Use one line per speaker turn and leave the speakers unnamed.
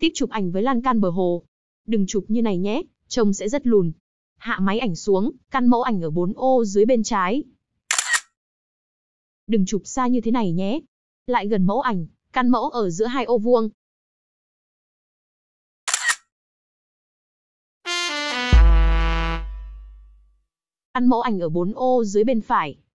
tiếp chụp ảnh với lan can bờ hồ. Đừng chụp như này nhé, trông sẽ rất lùn. Hạ máy ảnh xuống, căn mẫu ảnh ở bốn ô dưới bên trái. Đừng chụp xa như thế này nhé. Lại gần mẫu ảnh, căn mẫu ở giữa hai ô vuông. Căn mẫu ảnh ở bốn ô dưới bên phải.